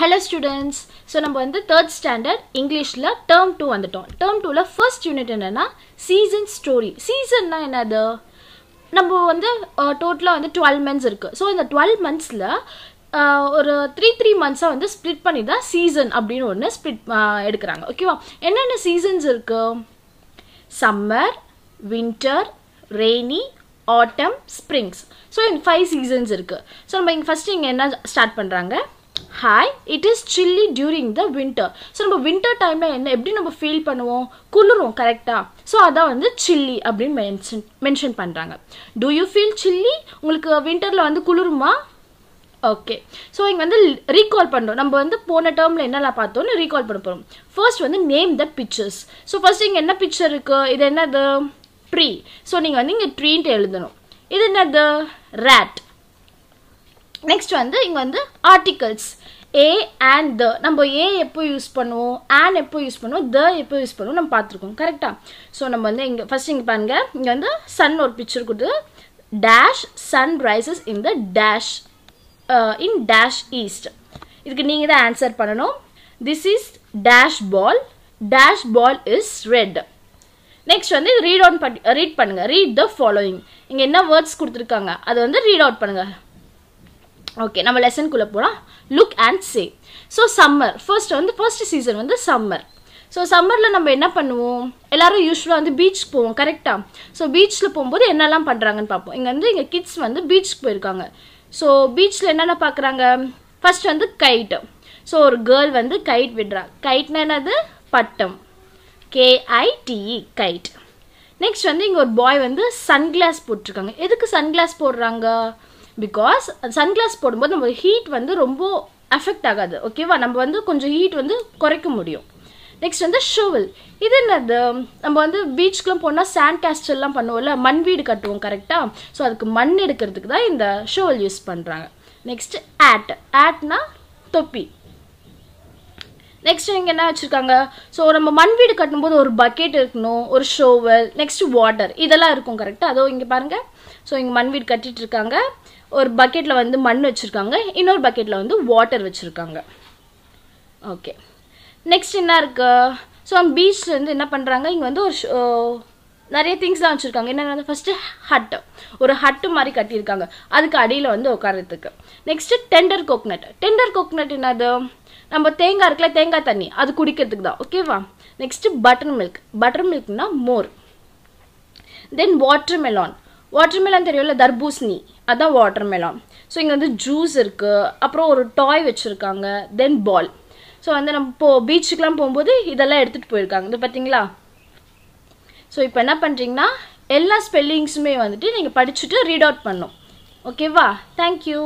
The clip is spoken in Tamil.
ஹலோ ஸ்டூடெண்ட்ஸ் ஸோ நம்ம வந்து தேர்ட் ஸ்டாண்டர்ட் இங்கிலீஷில் டேர்ம் டூ வந்துட்டோம் டேர்ம் டூவில் ஃபர்ஸ்ட் யூனிட் என்னென்னா சீசன் ஸ்டோரி சீசன்னா என்னது நம்ம வந்து டோட்டலாக வந்து டுவெல் மந்த்ஸ் இருக்குது ஸோ இந்த டுவெல் மந்த்ஸில் ஒரு த்ரீ த்ரீ மந்த்ஸாக வந்து ஸ்ப்ளிட் பண்ணி தான் சீசன் அப்படின்னு ஒன்று ஸ்ப்ளிட் எடுக்கிறாங்க ஓகேவா என்னென்ன சீசன்ஸ் இருக்குது summer winter rainy autumn springs so இங்கே ஃபைவ் சீசன்ஸ் இருக்குது ஸோ நம்ம இங்கே ஃபஸ்ட்டு இங்கே என்ன ஸ்டார்ட் பண்ணுறாங்க hi it is chilly during the winter so நம்ம வின்டர் டைமில் என்ன எப்படி நம்ம ஃபீல் பண்ணுவோம் குளிரும் கரெக்டாக ஸோ அதான் வந்து சில்லி அப்படின்னு மென்ஷன் மென்ஷன் பண்ணுறாங்க டூ யூ ஃபீல் சில்லி உங்களுக்கு வின்டரில் வந்து குளிருமா ஓகே ஸோ இங்கே வந்து ரீகால் பண்ணுறோம் நம்ம வந்து போன டேர்மில் என்னெல்லாம் பார்த்தோம்னு ரீகால் பண்ண போகிறோம் ஃபர்ஸ்ட் வந்து name the pictures so first இங்கே என்ன பிக்சர் இருக்குது இது என்னது ட்ரீ ஸோ நீங்கள் வந்து இங்கே ட்ரீன்ட்டு எழுதணும் இது என்னது ரேட் நெக்ஸ்ட் வந்து இங்கே வந்து ஆர்டிகல்ஸ் ஏ அண்ட் த நம்ம ஏ எப்போ யூஸ் பண்ணுவோம் அண்ட் எப்போ யூஸ் பண்ணுவோம் த எப்போ யூஸ் பண்ணுவோம் நம்ம பார்த்துருக்கோம் கரெக்டாக ஸோ நம்ம வந்து இங்கே ஃபஸ்ட் இங்கே பாருங்க இங்கே வந்து சன் ஒரு பிக்சர் கொடுத்து dash sun rises in the dash in dash east இதுக்கு நீங்கள் தான் ஆன்சர் பண்ணணும் this is dash ball dash ball is red next வந்து ரீட் அவுட் பண்ணி ரீட் பண்ணுங்கள் ரீட் த ஃபாலோயிங் இங்கே என்ன வேர்ட்ஸ் கொடுத்துருக்காங்க அதை வந்து ரீட் அவுட் பண்ணுங்கள் ஓகே நம்ம லெசனுக்குள்ளே போகலாம் look and say so summer first வந்து ஃபர்ஸ்ட் சீசன் வந்து சம்மர் ஸோ சம்மரில் நம்ம என்ன பண்ணுவோம் எல்லோரும் யூஸ்வலாக வந்து பீச்சுக்கு போவோம் கரெக்டாக ஸோ பீச்சில் போகும்போது என்னெல்லாம் பண்ணுறாங்கன்னு பார்ப்போம் இங்கே வந்து இங்கே கிட்ஸ் வந்து பீச்சுக்கு போயிருக்காங்க ஸோ பீச்சில் என்னென்ன பார்க்குறாங்க ஃபஸ்ட் வந்து கைட்டு ஸோ ஒரு கேர்ள் வந்து கைட் விடுறா கைட்னா என்னது பட்டம் கேஐடிஇ கைட் நெக்ஸ்ட் வந்து இங்கே ஒரு பாய் வந்து சன்கிளாஸ் போட்டிருக்காங்க எதுக்கு சன்கிளாஸ் போடுறாங்க பிகாஸ் சன்கிளாஸ் போடும்போது நம்ம ஹீட் வந்து ரொம்ப அஃபெக்ட் ஆகாது ஓகேவா நம்ம வந்து கொஞ்சம் ஹீட் வந்து குறைக்க முடியும் நெக்ஸ்ட் வந்து ஷோவல் இது என்னது நம்ம வந்து பீச்சுக்குலாம் போனால் சாண்ட் கேஸ்டெல்லாம் பண்ணுவோம்ல மண் வீடு கட்டுவோம் கரெக்டாக ஸோ அதுக்கு மண் எடுக்கிறதுக்கு தான் இந்த ஷோவல் யூஸ் பண்ணுறாங்க நெக்ஸ்ட் ஆட் ஆட்னா தொப்பி நெக்ஸ்ட் இங்கே என்ன வச்சுருக்காங்க ஸோ நம்ம மண் வீடு கட்டும்போது ஒரு பக்கெட் இருக்கணும் ஒரு ஷோவல் நெக்ஸ்ட் வாட்டர் இதெல்லாம் இருக்கும் கரெக்டாக அதோ இங்கே பாருங்கள் ஸோ இங்கே மண் வீடு கட்டிகிட்டு இருக்காங்க ஒரு பக்கெட்டில் வந்து மண் வச்சுருக்காங்க இன்னொரு பக்கெட்டில் வந்து வாட்டர் வச்சுருக்காங்க ஓகே நெக்ஸ்ட் என்ன இருக்குது ஸோ பீச் வந்து என்ன பண்ணுறாங்க இங்கே வந்து ஒரு நிறைய திங்ஸ் தான் வச்சுருக்காங்க என்னென்ன ஃபஸ்ட்டு ஹட்டு ஒரு ஹட்டு மாதிரி கட்டியிருக்காங்க அதுக்கு அடியில் வந்து உட்காரத்துக்கு next tender coconut tender coconut என்னது நம்ம தேங்காய் இருக்குல்ல தேங்காய் தண்ணி அது குடிக்கிறதுக்கு தான் ஓகேவா நெக்ஸ்ட்டு பட்டர் மில்க் பட்டர் மில்க்னா மோர் then watermelon watermelon தெரியும்ல தர்பூசணி அதுதான் வாட்டர் மெலான் ஸோ இங்கே வந்து ஜூஸ் இருக்குது அப்புறம் ஒரு டாய் வச்சுருக்காங்க தென் பால் ஸோ வந்து நம்ம போ பீச்சுக்கெலாம் போகும்போது இதெல்லாம் எடுத்துகிட்டு போயிருக்காங்க இது பார்த்தீங்களா ஸோ இப்போ என்ன பண்ணுறீங்கன்னா எல்லா ஸ்பெல்லிங்ஸுமே வந்துட்டு நீங்கள் படிச்சுட்டு ரீட் அவுட் பண்ணும் ஓகேவா தேங்க்யூ